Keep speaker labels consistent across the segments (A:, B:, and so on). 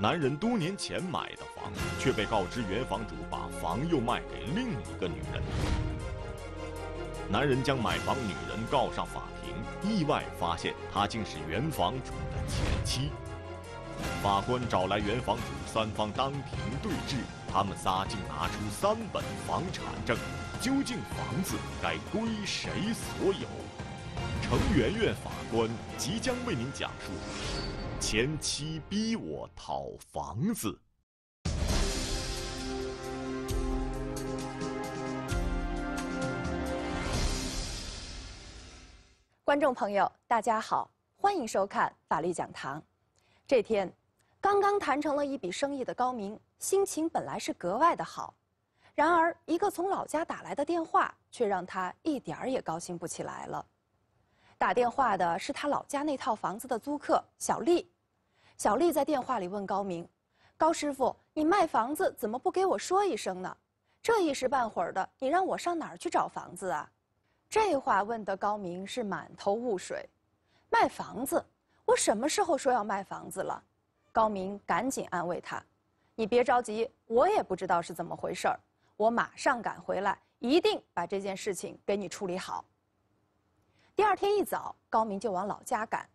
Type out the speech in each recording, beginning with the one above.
A: 男人多年前买的房，却被告知原房主把房又卖给另一个女人。男人将买房女人告上法庭，意外发现她竟是原房主的前妻。法官找来原房主，三方当庭对质，他们仨竟拿出三本房产证，究竟房子该归谁所有？程媛媛法官即将为您讲述。前妻逼我讨房子。
B: 观众朋友，大家好，欢迎收看《法律讲堂》。这天，刚刚谈成了一笔生意的高明心情本来是格外的好，然而一个从老家打来的电话却让他一点儿也高兴不起来了。打电话的是他老家那套房子的租客小丽，小丽在电话里问高明：“高师傅，你卖房子怎么不给我说一声呢？这一时半会儿的，你让我上哪儿去找房子啊？”这话问得高明是满头雾水。卖房子，我什么时候说要卖房子了？高明赶紧安慰他：“你别着急，我也不知道是怎么回事儿，我马上赶回来，一定把这件事情给你处理好。”第二天一早，高明就往老家赶，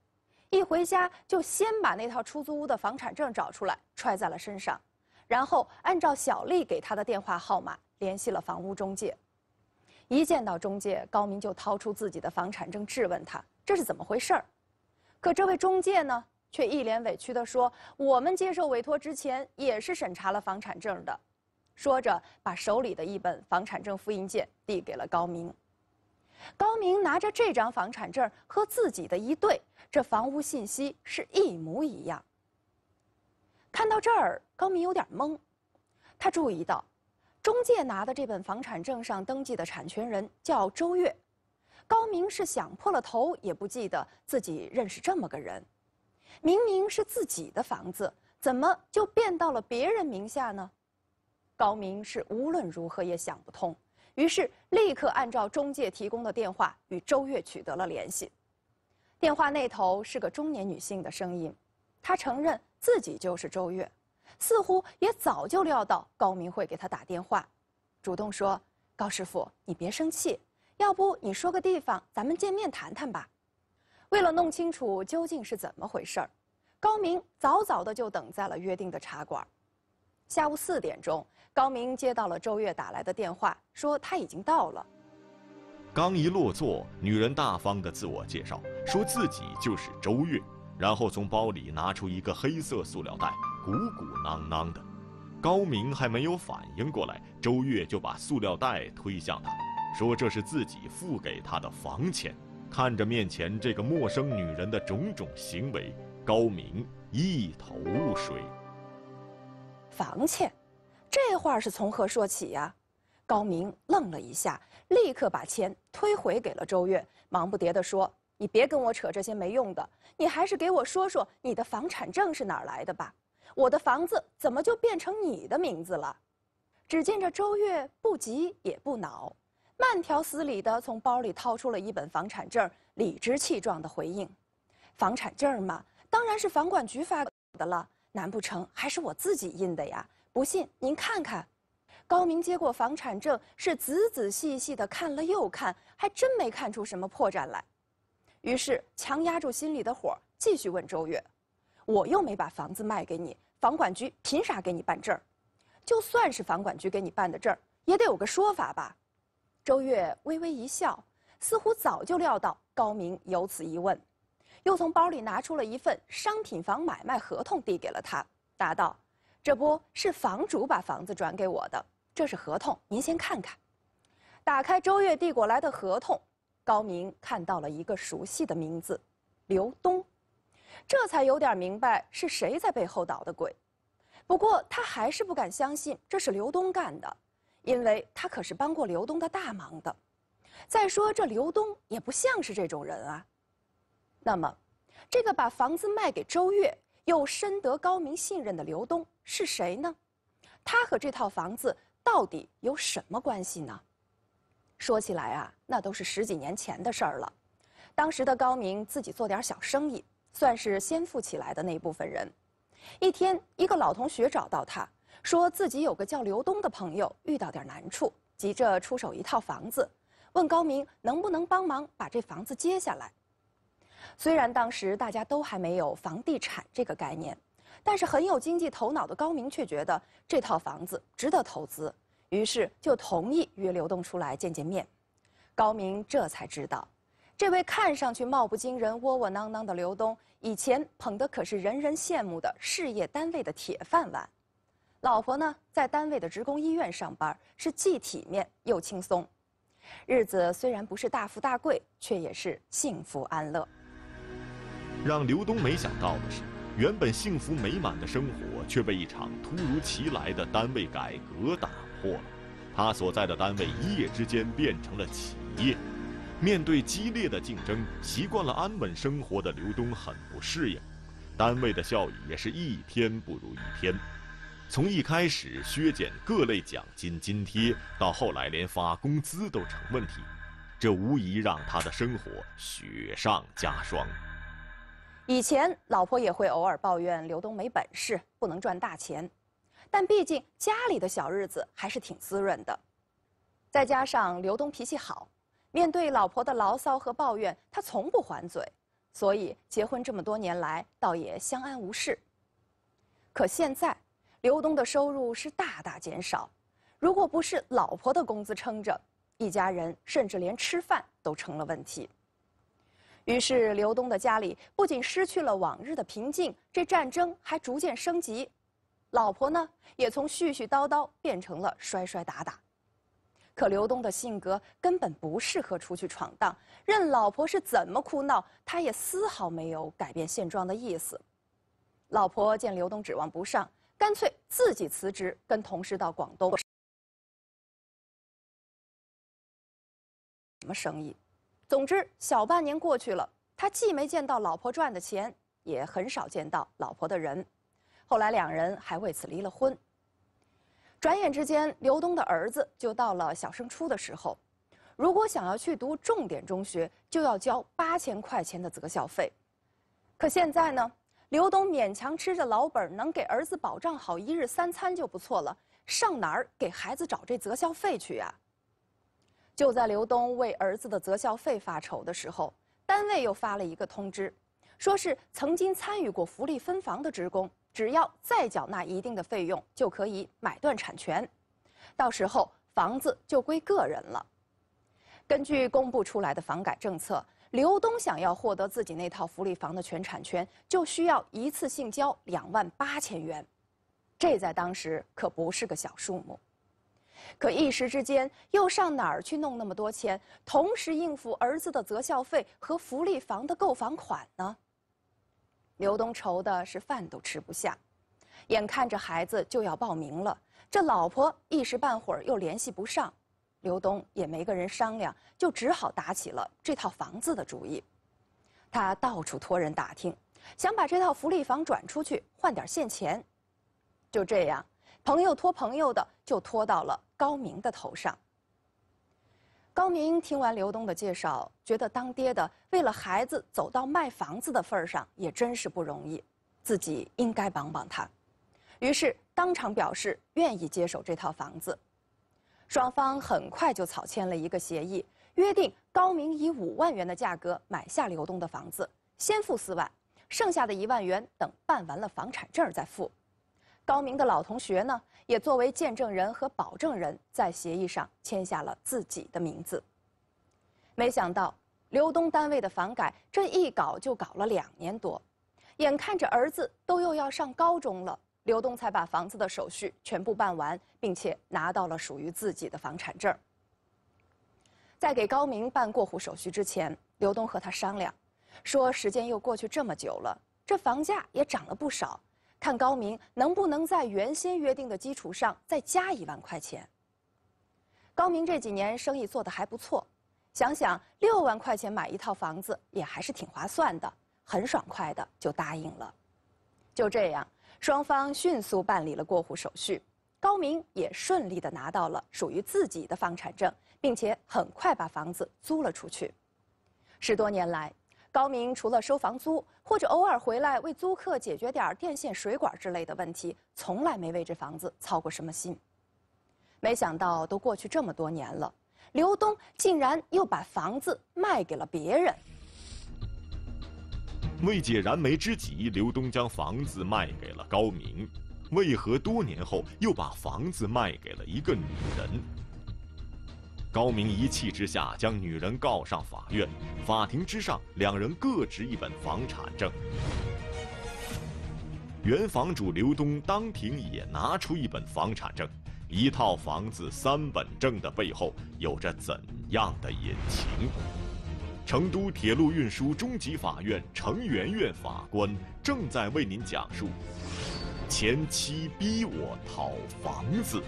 B: 一回家就先把那套出租屋的房产证找出来，揣在了身上，然后按照小丽给他的电话号码联系了房屋中介。一见到中介，高明就掏出自己的房产证质问他这是怎么回事儿。可这位中介呢，却一脸委屈地说：“我们接受委托之前也是审查了房产证的。”说着，把手里的一本房产证复印件递给了高明。高明拿着这张房产证和自己的一对，这房屋信息是一模一样。看到这儿，高明有点懵，他注意到，中介拿的这本房产证上登记的产权人叫周月，高明是想破了头也不记得自己认识这么个人，明明是自己的房子，怎么就变到了别人名下呢？高明是无论如何也想不通。于是，立刻按照中介提供的电话与周月取得了联系。电话那头是个中年女性的声音，她承认自己就是周月，似乎也早就料到高明会给她打电话，主动说：“高师傅，你别生气，要不你说个地方，咱们见面谈谈吧。”为了弄清楚究竟是怎么回事儿，高明早早的就等在了约定的茶馆。下午四点钟，高明接到了周月打来的电话，说他已经到了。
A: 刚一落座，女人大方地自我介绍，说自己就是周月，然后从包里拿出一个黑色塑料袋，鼓鼓囊囊的。高明还没有反应过来，周月就把塑料袋推向他，说这是自己付给他的房钱。看着面前这个陌生女人的种种行为，高明一头雾水。
B: 房钱，这话是从何说起呀？高明愣了一下，立刻把钱推回给了周月，忙不迭地说：“你别跟我扯这些没用的，你还是给我说说你的房产证是哪儿来的吧。我的房子怎么就变成你的名字了？”只见这周月不急也不恼，慢条斯理地从包里掏出了一本房产证，理直气壮地回应：“房产证嘛，当然是房管局发的了。”难不成还是我自己印的呀？不信您看看。高明接过房产证，是仔仔细细地看了又看，还真没看出什么破绽来。于是强压住心里的火，继续问周月：“我又没把房子卖给你，房管局凭啥给你办证？就算是房管局给你办的证，也得有个说法吧？”周月微微一笑，似乎早就料到高明有此一问。又从包里拿出了一份商品房买卖合同，递给了他，答道：“这不是房主把房子转给我的，这是合同，您先看看。”打开周月递过来的合同，高明看到了一个熟悉的名字——刘东，这才有点明白是谁在背后捣的鬼。不过他还是不敢相信这是刘东干的，因为他可是帮过刘东的大忙的。再说这刘东也不像是这种人啊。那么。这个把房子卖给周月，又深得高明信任的刘东是谁呢？他和这套房子到底有什么关系呢？说起来啊，那都是十几年前的事儿了。当时的高明自己做点小生意，算是先富起来的那部分人。一天，一个老同学找到他，说自己有个叫刘东的朋友遇到点难处，急着出手一套房子，问高明能不能帮忙把这房子接下来。虽然当时大家都还没有房地产这个概念，但是很有经济头脑的高明却觉得这套房子值得投资，于是就同意约刘东出来见见面。高明这才知道，这位看上去貌不惊人、窝窝囊囊的刘东，以前捧的可是人人羡慕的事业单位的铁饭碗。老婆呢，在单位的职工医院上班，是既体面又轻松，日子虽然不是大富大贵，却也是幸福安乐。
A: 让刘东没想到的是，原本幸福美满的生活却被一场突如其来的单位改革打破了。他所在的单位一夜之间变成了企业，面对激烈的竞争，习惯了安稳生活的刘东很不适应。单位的效益也是一天不如一天，从一开始削减各类奖金津贴，到后来连发工资都成问题，这无疑让他的生活雪上加霜。
B: 以前老婆也会偶尔抱怨刘东没本事，不能赚大钱，但毕竟家里的小日子还是挺滋润的。再加上刘东脾气好，面对老婆的牢骚和抱怨，他从不还嘴，所以结婚这么多年来，倒也相安无事。可现在，刘东的收入是大大减少，如果不是老婆的工资撑着，一家人甚至连吃饭都成了问题。于是，刘东的家里不仅失去了往日的平静，这战争还逐渐升级。老婆呢，也从絮絮叨叨变成了摔摔打打。可刘东的性格根本不适合出去闯荡，任老婆是怎么哭闹，他也丝毫没有改变现状的意思。老婆见刘东指望不上，干脆自己辞职，跟同事到广东什么生意？总之，小半年过去了，他既没见到老婆赚的钱，也很少见到老婆的人。后来两人还为此离了婚。转眼之间，刘东的儿子就到了小升初的时候，如果想要去读重点中学，就要交八千块钱的择校费。可现在呢，刘东勉强吃着老本，能给儿子保障好一日三餐就不错了，上哪儿给孩子找这择校费去呀？就在刘东为儿子的择校费发愁的时候，单位又发了一个通知，说是曾经参与过福利分房的职工，只要再缴纳一定的费用，就可以买断产权，到时候房子就归个人了。根据公布出来的房改政策，刘东想要获得自己那套福利房的全产权，就需要一次性交两万八千元，这在当时可不是个小数目。可一时之间又上哪儿去弄那么多钱，同时应付儿子的择校费和福利房的购房款呢？刘东愁的是饭都吃不下，眼看着孩子就要报名了，这老婆一时半会儿又联系不上，刘东也没个人商量，就只好打起了这套房子的主意。他到处托人打听，想把这套福利房转出去换点现钱。就这样。朋友托朋友的，就托到了高明的头上。高明听完刘东的介绍，觉得当爹的为了孩子走到卖房子的份儿上，也真是不容易，自己应该帮帮他，于是当场表示愿意接手这套房子。双方很快就草签了一个协议，约定高明以五万元的价格买下刘东的房子，先付四万，剩下的一万元等办完了房产证再付。高明的老同学呢，也作为见证人和保证人，在协议上签下了自己的名字。没想到，刘东单位的房改这一搞就搞了两年多，眼看着儿子都又要上高中了，刘东才把房子的手续全部办完，并且拿到了属于自己的房产证。在给高明办过户手续之前，刘东和他商量，说时间又过去这么久了，这房价也涨了不少。看高明能不能在原先约定的基础上再加一万块钱。高明这几年生意做得还不错，想想六万块钱买一套房子也还是挺划算的，很爽快的就答应了。就这样，双方迅速办理了过户手续，高明也顺利的拿到了属于自己的房产证，并且很快把房子租了出去。十多年来。高明除了收房租，或者偶尔回来为租客解决点电线、水管之类的问题，从来没为这房子操过什么心。没想到都过去这么多年了，刘东竟然又把房子卖给了别人。
A: 为解燃眉之急，刘东将房子卖给了高明。为何多年后又把房子卖给了一个女人？高明一气之下将女人告上法院，法庭之上，两人各执一本房产证。原房主刘东当庭也拿出一本房产证，一套房子三本证的背后有着怎样的隐情？成都铁路运输中级法院程媛媛法官正在为您讲述：前妻逼我讨房子。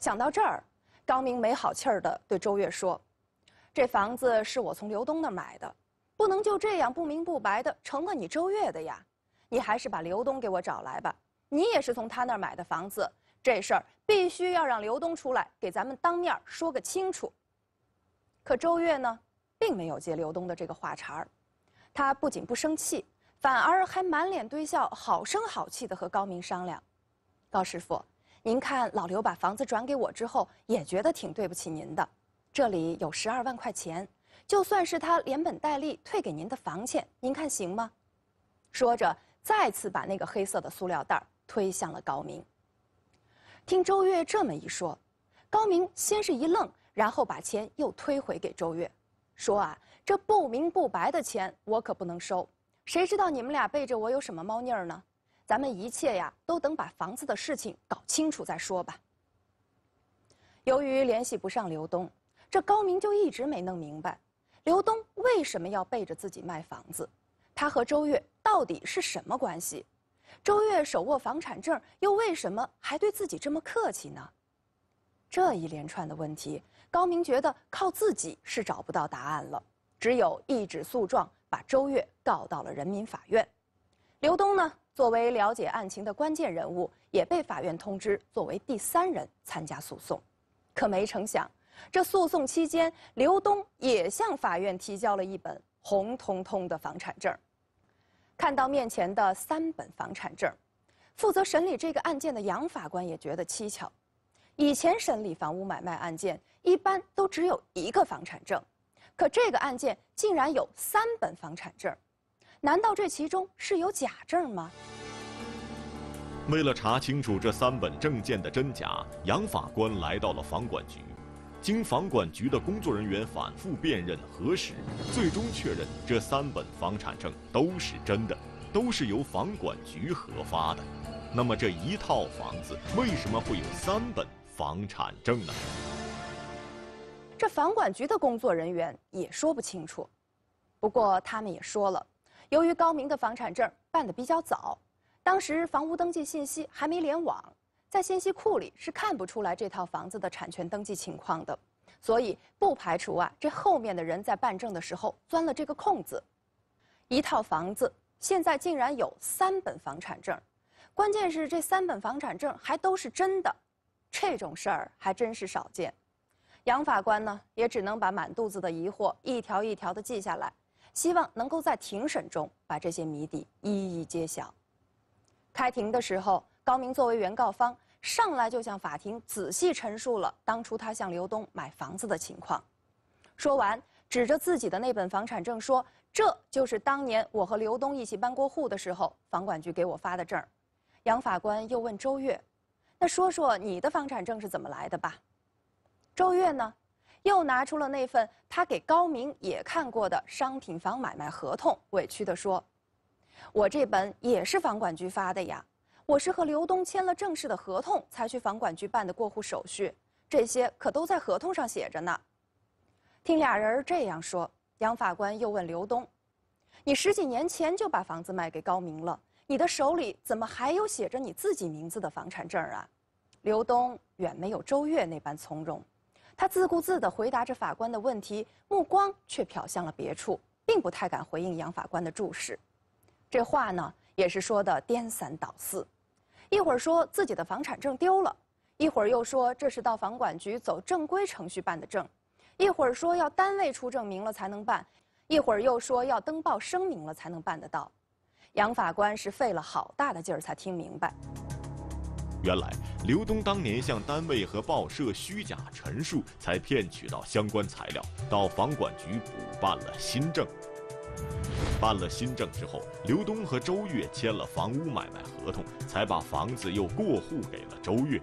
B: 想到这儿，高明没好气儿地对周月说：“这房子是我从刘东那儿买的，不能就这样不明不白的成了你周月的呀！你还是把刘东给我找来吧。你也是从他那儿买的房子，这事儿必须要让刘东出来给咱们当面说个清楚。”可周月呢，并没有接刘东的这个话茬儿，他不仅不生气，反而还满脸堆笑，好声好气地和高明商量：“高师傅。”您看，老刘把房子转给我之后，也觉得挺对不起您的。这里有十二万块钱，就算是他连本带利退给您的房钱，您看行吗？说着，再次把那个黑色的塑料袋推向了高明。听周月这么一说，高明先是一愣，然后把钱又推回给周月，说啊，这不明不白的钱我可不能收，谁知道你们俩背着我有什么猫腻儿呢？咱们一切呀，都等把房子的事情搞清楚再说吧。由于联系不上刘东，这高明就一直没弄明白，刘东为什么要背着自己卖房子，他和周月到底是什么关系？周月手握房产证，又为什么还对自己这么客气呢？这一连串的问题，高明觉得靠自己是找不到答案了，只有一纸诉状把周月告到了人民法院。刘东呢？作为了解案情的关键人物，也被法院通知作为第三人参加诉讼。可没成想，这诉讼期间，刘东也向法院提交了一本红彤彤的房产证。看到面前的三本房产证，负责审理这个案件的杨法官也觉得蹊跷。以前审理房屋买卖案件，一般都只有一个房产证，可这个案件竟然有三本房产证。难道这其中是有假证吗？
A: 为了查清楚这三本证件的真假，杨法官来到了房管局。经房管局的工作人员反复辨认、核实，最终确认这三本房产证都是真的，都是由房管局核发的。那么这一套房子为什么会有三本房产证呢？
B: 这房管局的工作人员也说不清楚，不过他们也说了。由于高明的房产证办得比较早，当时房屋登记信息还没联网，在信息库里是看不出来这套房子的产权登记情况的，所以不排除啊，这后面的人在办证的时候钻了这个空子，一套房子现在竟然有三本房产证，关键是这三本房产证还都是真的，这种事儿还真是少见，杨法官呢也只能把满肚子的疑惑一条一条地记下来。希望能够在庭审中把这些谜底一一揭晓。开庭的时候，高明作为原告方上来就向法庭仔细陈述了当初他向刘东买房子的情况。说完，指着自己的那本房产证说：“这就是当年我和刘东一起办过户的时候，房管局给我发的证。”杨法官又问周月：“那说说你的房产证是怎么来的吧？”周月呢？又拿出了那份他给高明也看过的商品房买卖合同，委屈地说：“我这本也是房管局发的呀，我是和刘东签了正式的合同才去房管局办的过户手续，这些可都在合同上写着呢。”听俩人这样说，杨法官又问刘东：“你十几年前就把房子卖给高明了，你的手里怎么还有写着你自己名字的房产证啊？”刘东远没有周月那般从容。他自顾自地回答着法官的问题，目光却瞟向了别处，并不太敢回应杨法官的注视。这话呢，也是说的颠三倒四，一会儿说自己的房产证丢了，一会儿又说这是到房管局走正规程序办的证，一会儿说要单位出证明了才能办，一会儿又说要登报声明了才能办得到。杨法官是费了好大的劲儿才听明白。
A: 原来，刘东当年向单位和报社虚假陈述，才骗取到相关材料，到房管局补办了新证。办了新证之后，刘东和周月签了房屋买卖合同，才把房子又过户给了周月。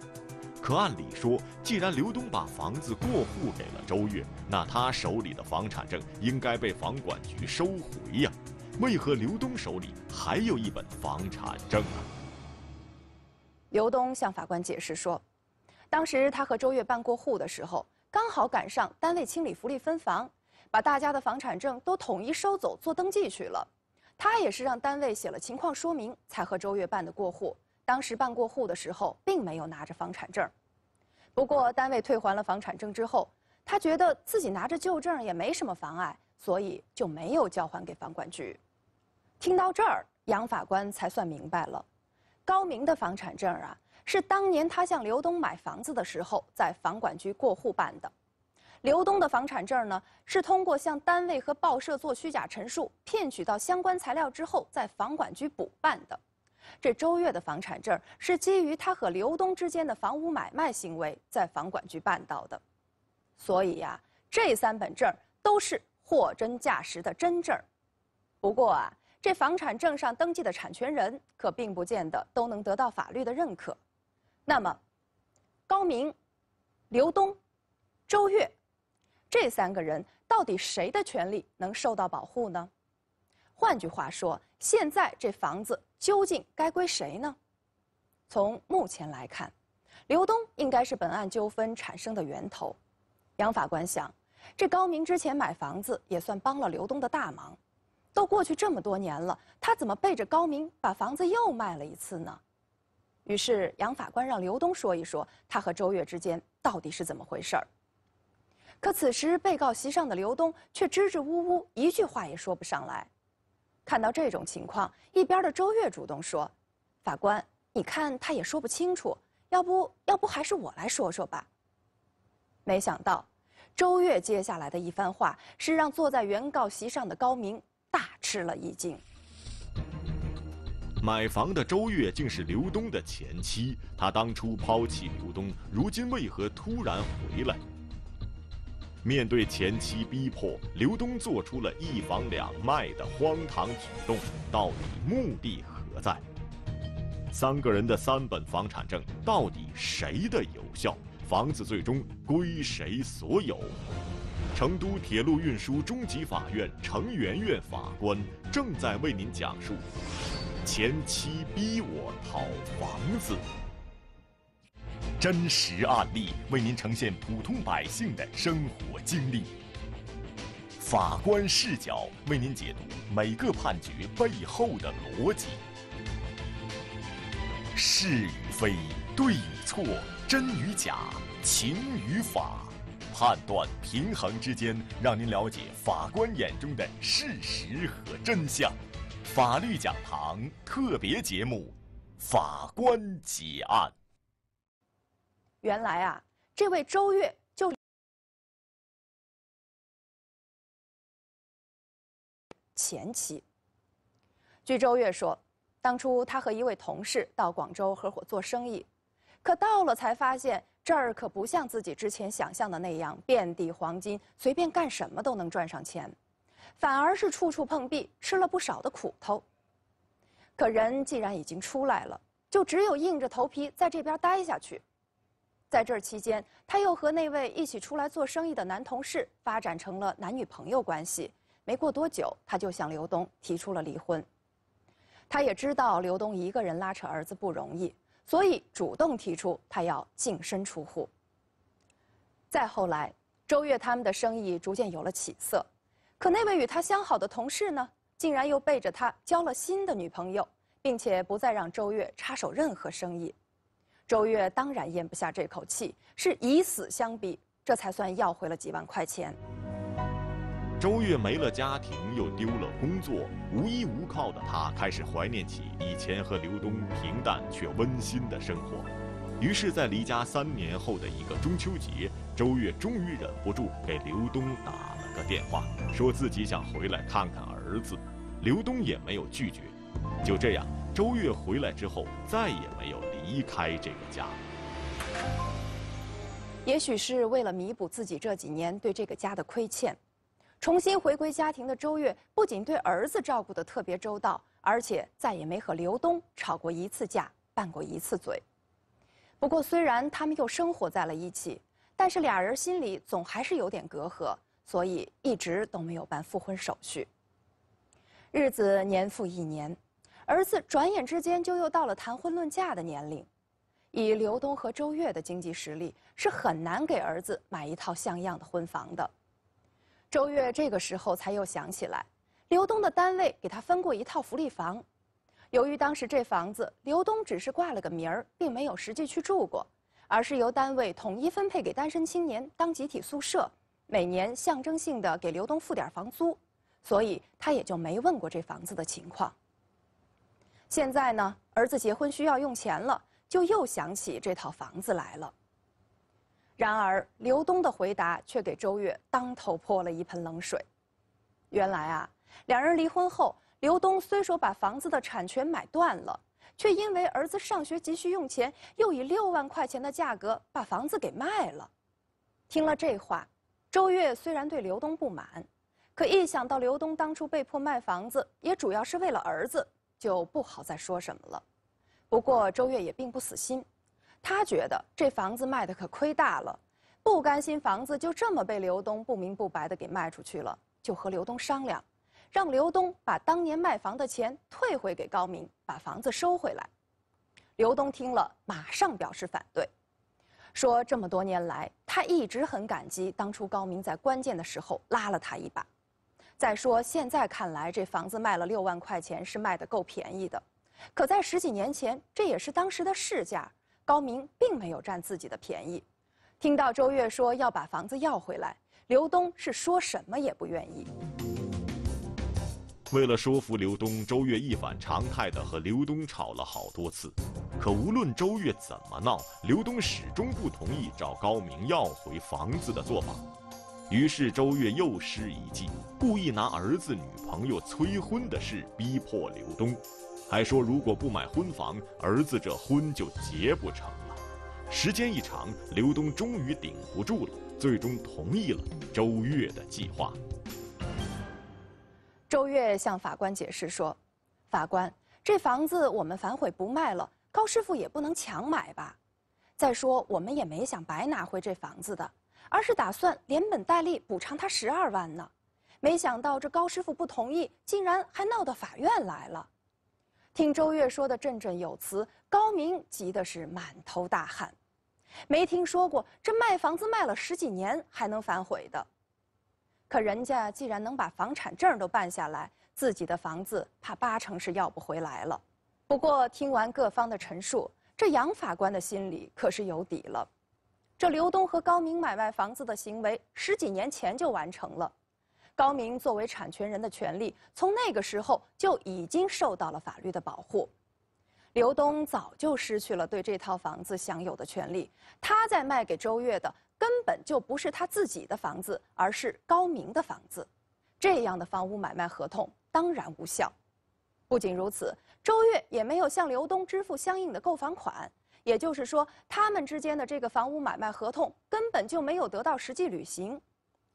A: 可按理说，既然刘东把房子过户给了周月，那他手里的房产证应该被房管局收回呀？为何刘东手里还有一本房产证呢？
B: 刘东向法官解释说：“当时他和周月办过户的时候，刚好赶上单位清理福利分房，把大家的房产证都统一收走做登记去了。他也是让单位写了情况说明，才和周月办的过户。当时办过户的时候，并没有拿着房产证。不过单位退还了房产证之后，他觉得自己拿着旧证也没什么妨碍，所以就没有交还给房管局。”听到这儿，杨法官才算明白了。高明的房产证啊，是当年他向刘东买房子的时候在房管局过户办的；刘东的房产证呢，是通过向单位和报社做虚假陈述，骗取到相关材料之后在房管局补办的；这周月的房产证是基于他和刘东之间的房屋买卖行为在房管局办到的。所以呀，这三本证都是货真价实的真证不过啊。这房产证上登记的产权人可并不见得都能得到法律的认可。那么，高明、刘东、周月这三个人，到底谁的权利能受到保护呢？换句话说，现在这房子究竟该归谁呢？从目前来看，刘东应该是本案纠纷产生的源头。杨法官想，这高明之前买房子也算帮了刘东的大忙。都过去这么多年了，他怎么背着高明把房子又卖了一次呢？于是杨法官让刘东说一说他和周月之间到底是怎么回事儿。可此时被告席上的刘东却支支吾吾，一句话也说不上来。看到这种情况，一边的周月主动说：“法官，你看他也说不清楚，要不要不还是我来说说吧？”没想到，周月接下来的一番话是让坐在原告席上的高明。大吃了一惊。
A: 买房的周月竟是刘东的前妻，他当初抛弃刘东，如今为何突然回来？面对前妻逼迫，刘东做出了一房两卖的荒唐举动，到底目的何在？三个人的三本房产证，到底谁的有效？房子最终归谁所有？成都铁路运输中级法院程媛媛法官正在为您讲述：前妻逼我讨房子。真实案例为您呈现普通百姓的生活经历，法官视角为您解读每个判决背后的逻辑。是与非，对与错，真与假，情与法。判断平衡之间，让您了解法官眼中的事实和真相。法律讲堂特别节目《法官结案》。
B: 原来啊，这位周月就前妻。据周月说，当初他和一位同事到广州合伙做生意，可到了才发现。这儿可不像自己之前想象的那样遍地黄金，随便干什么都能赚上钱，反而是处处碰壁，吃了不少的苦头。可人既然已经出来了，就只有硬着头皮在这边待下去。在这期间，他又和那位一起出来做生意的男同事发展成了男女朋友关系。没过多久，他就向刘东提出了离婚。他也知道刘东一个人拉扯儿子不容易。所以主动提出，他要净身出户。再后来，周越他们的生意逐渐有了起色，可那位与他相好的同事呢，竟然又背着他交了新的女朋友，并且不再让周越插手任何生意。周越当然咽不下这口气，是以死相逼，这才算要回了几万块钱。
A: 周月没了家庭，又丢了工作，无依无靠的她开始怀念起以前和刘东平淡却温馨的生活。于是，在离家三年后的一个中秋节，周月终于忍不住给刘东打了个电话，说自己想回来看看儿子。刘东也没有拒绝。就这样，周月回来之后再也没有离开这个家。
B: 也许是为了弥补自己这几年对这个家的亏欠。重新回归家庭的周月，不仅对儿子照顾的特别周到，而且再也没和刘东吵过一次架、拌过一次嘴。不过，虽然他们又生活在了一起，但是俩人心里总还是有点隔阂，所以一直都没有办复婚手续。日子年复一年，儿子转眼之间就又到了谈婚论嫁的年龄。以刘东和周月的经济实力，是很难给儿子买一套像样的婚房的。周月这个时候才又想起来，刘东的单位给他分过一套福利房，由于当时这房子刘东只是挂了个名儿，并没有实际去住过，而是由单位统一分配给单身青年当集体宿舍，每年象征性的给刘东付点房租，所以他也就没问过这房子的情况。现在呢，儿子结婚需要用钱了，就又想起这套房子来了。然而，刘东的回答却给周月当头泼了一盆冷水。原来啊，两人离婚后，刘东虽说把房子的产权买断了，却因为儿子上学急需用钱，又以六万块钱的价格把房子给卖了。听了这话，周月虽然对刘东不满，可一想到刘东当初被迫卖房子，也主要是为了儿子，就不好再说什么了。不过，周月也并不死心。他觉得这房子卖的可亏大了，不甘心房子就这么被刘东不明不白的给卖出去了，就和刘东商量，让刘东把当年卖房的钱退回给高明，把房子收回来。刘东听了马上表示反对，说这么多年来他一直很感激当初高明在关键的时候拉了他一把，再说现在看来这房子卖了六万块钱是卖的够便宜的，可在十几年前这也是当时的市价。高明并没有占自己的便宜，听到周月说要把房子要回来，刘东是说什么也不愿意。
A: 为了说服刘东，周月一反常态的和刘东吵了好多次，可无论周月怎么闹，刘东始终不同意找高明要回房子的做法。于是周月又施一计，故意拿儿子女朋友催婚的事逼迫刘东。还说，如果不买婚房，儿子这婚就结不成了。时间一长，刘东终于顶不住了，最终同意了周月的计划。
B: 周月向法官解释说：“法官，这房子我们反悔不卖了，高师傅也不能强买吧？再说我们也没想白拿回这房子的，而是打算连本带利补偿他十二万呢。没想到这高师傅不同意，竟然还闹到法院来了。”听周越说的振振有词，高明急的是满头大汗。没听说过这卖房子卖了十几年还能反悔的，可人家既然能把房产证都办下来，自己的房子怕八成是要不回来了。不过听完各方的陈述，这杨法官的心里可是有底了。这刘东和高明买卖房子的行为十几年前就完成了。高明作为产权人的权利，从那个时候就已经受到了法律的保护。刘东早就失去了对这套房子享有的权利，他在卖给周月的根本就不是他自己的房子，而是高明的房子。这样的房屋买卖合同当然无效。不仅如此，周月也没有向刘东支付相应的购房款，也就是说，他们之间的这个房屋买卖合同根本就没有得到实际履行。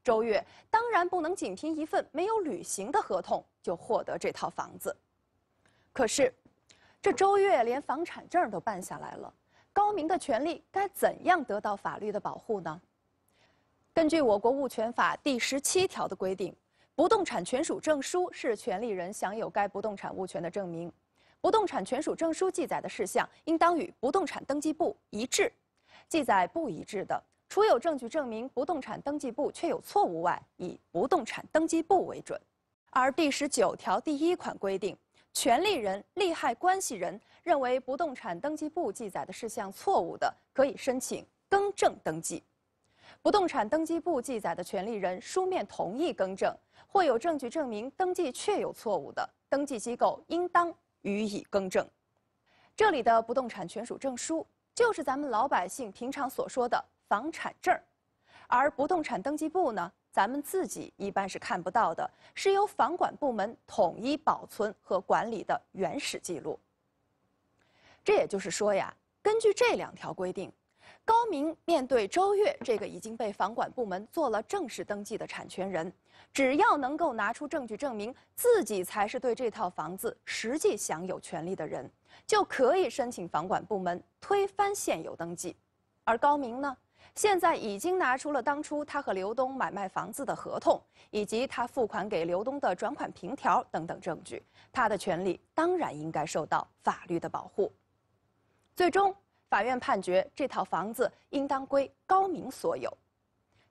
B: 周月当然不能仅凭一份没有履行的合同就获得这套房子，可是，这周月连房产证都办下来了，高明的权利该怎样得到法律的保护呢？根据我国物权法第十七条的规定，不动产权属证书是权利人享有该不动产物权的证明，不动产权属证书记载的事项应当与不动产登记簿一致，记载不一致的。除有证据证明不动产登记簿确有错误外，以不动产登记簿为准。而第十九条第一款规定，权利人、利害关系人认为不动产登记簿记载的事项错误的，可以申请更正登记。不动产登记簿记载的权利人书面同意更正，或有证据证明登记确有错误的，登记机构应当予以更正。这里的不动产权属证书，就是咱们老百姓平常所说的。房产证儿，而不动产登记簿呢？咱们自己一般是看不到的，是由房管部门统一保存和管理的原始记录。这也就是说呀，根据这两条规定，高明面对周月这个已经被房管部门做了正式登记的产权人，只要能够拿出证据证明自己才是对这套房子实际享有权利的人，就可以申请房管部门推翻现有登记。而高明呢？现在已经拿出了当初他和刘东买卖房子的合同，以及他付款给刘东的转款凭条等等证据，他的权利当然应该受到法律的保护。最终，法院判决这套房子应当归高明所有。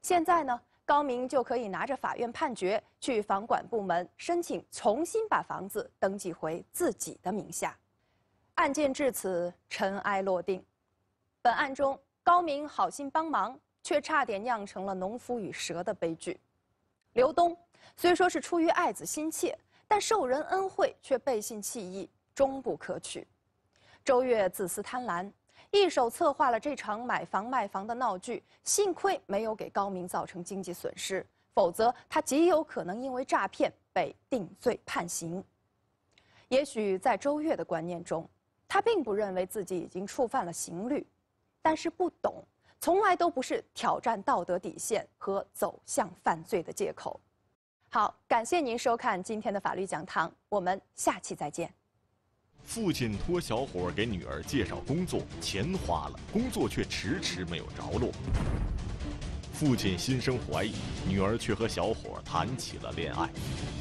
B: 现在呢，高明就可以拿着法院判决去房管部门申请重新把房子登记回自己的名下。案件至此尘埃落定。本案中。高明好心帮忙，却差点酿成了农夫与蛇的悲剧。刘东虽说是出于爱子心切，但受人恩惠却背信弃义，终不可取。周月自私贪婪，一手策划了这场买房卖房的闹剧。幸亏没有给高明造成经济损失，否则他极有可能因为诈骗被定罪判刑。也许在周月的观念中，他并不认为自己已经触犯了刑律。但是不懂，从来都不是挑战道德底线和走向犯罪的借口。好，感谢您收看今天的法律讲堂，我们下期再见。
A: 父亲托小伙给女儿介绍工作，钱花了，工作却迟迟没有着落。父亲心生怀疑，女儿却和小伙谈起了恋爱，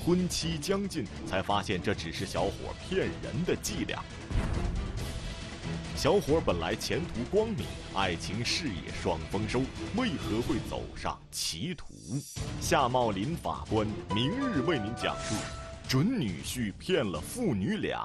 A: 婚期将近，才发现这只是小伙骗人的伎俩。小伙本来前途光明，爱情事业双丰收，为何会走上歧途？夏茂林法官明日为您讲述：准女婿骗了父女俩。